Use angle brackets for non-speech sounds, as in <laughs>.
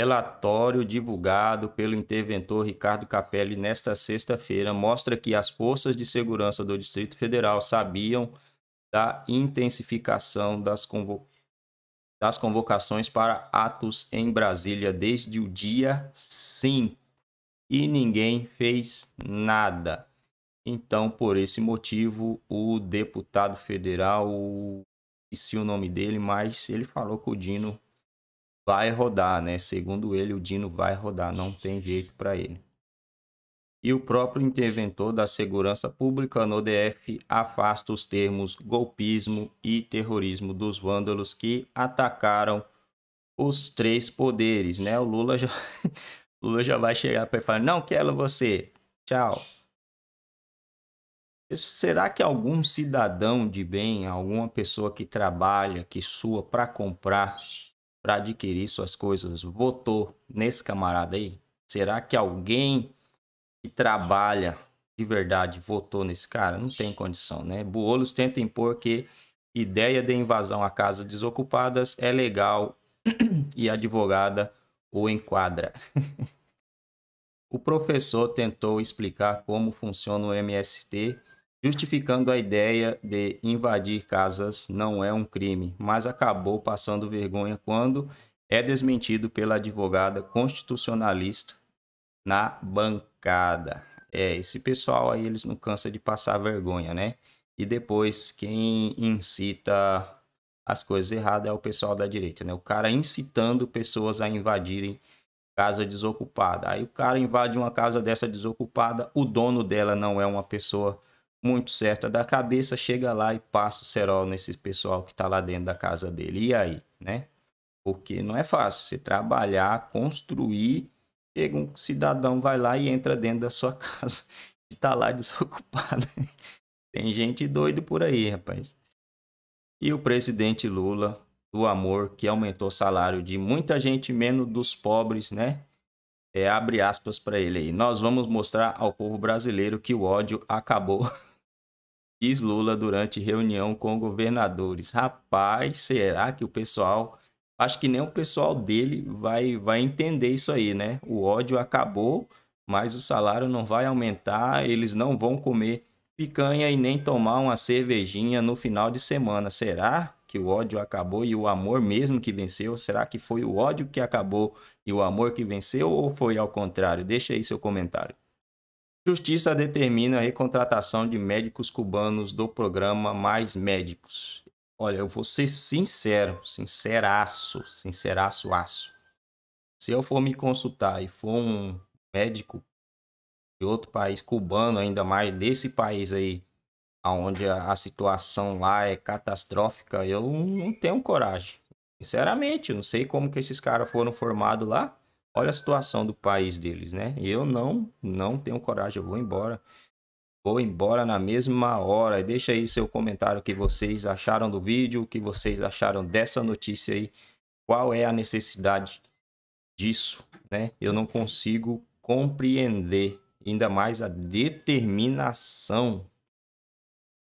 Relatório divulgado pelo interventor Ricardo Capelli nesta sexta-feira mostra que as forças de segurança do Distrito Federal sabiam da intensificação das, convo... das convocações para atos em Brasília desde o dia 5 e ninguém fez nada. Então, por esse motivo, o deputado federal, e esqueci o nome dele, mas ele falou que o Dino vai rodar, né? Segundo ele, o Dino vai rodar, não tem jeito para ele. E o próprio interventor da segurança pública no DF afasta os termos golpismo e terrorismo dos vândalos que atacaram os três poderes, né? O Lula já, <laughs> Lula já vai chegar para falar: "Não quero você. Tchau." Será que algum cidadão de bem, alguma pessoa que trabalha, que sua para comprar para adquirir suas coisas votou nesse camarada aí? Será que alguém que trabalha de verdade votou nesse cara? Não tem condição, né? Boulos tenta impor que ideia de invasão a casas desocupadas é legal <clears throat> e advogada o enquadra. <laughs> o professor tentou explicar como funciona o MST justificando a ideia de invadir casas não é um crime, mas acabou passando vergonha quando é desmentido pela advogada constitucionalista na bancada. É, esse pessoal aí eles não cansa de passar vergonha, né? E depois quem incita as coisas erradas é o pessoal da direita, né? O cara incitando pessoas a invadirem casa desocupada. Aí o cara invade uma casa dessa desocupada, o dono dela não é uma pessoa muito certa da cabeça, chega lá e passa o cerol nesse pessoal que está lá dentro da casa dele. E aí, né? Porque não é fácil se trabalhar, construir. Chega um cidadão, vai lá e entra dentro da sua <laughs> casa e tá lá desocupado. <laughs> Tem gente doido por aí, rapaz. E o presidente Lula, do amor, que aumentou o salário de muita gente, menos dos pobres, né? É, abre aspas para ele aí. Nós vamos mostrar ao povo brasileiro que o ódio acabou. <laughs> diz Lula durante reunião com governadores. Rapaz, será que o pessoal. Acho que nem o pessoal dele vai, vai entender isso aí, né? O ódio acabou, mas o salário não vai aumentar, eles não vão comer picanha e nem tomar uma cervejinha no final de semana. Será que o ódio acabou e o amor mesmo que venceu? Será que foi o ódio que acabou e o amor que venceu ou foi ao contrário? Deixa aí seu comentário. Justiça determina a recontratação de médicos cubanos do programa Mais Médicos. Olha, eu vou ser sincero, sinceraço, sinceraço, aço. Se eu for me consultar e for um médico de outro país cubano, ainda mais desse país aí, onde a, situação lá é catastrófica, eu não tenho coragem. Sinceramente, eu não sei como que esses caras foram formados lá olha a situação do país deles, né? eu não, não tenho coragem, eu vou embora. Vou embora na mesma hora. Deixa aí seu comentário que vocês acharam do vídeo, o que vocês acharam dessa notícia aí. Qual é a necessidade disso, né? Eu não consigo compreender ainda mais a determinação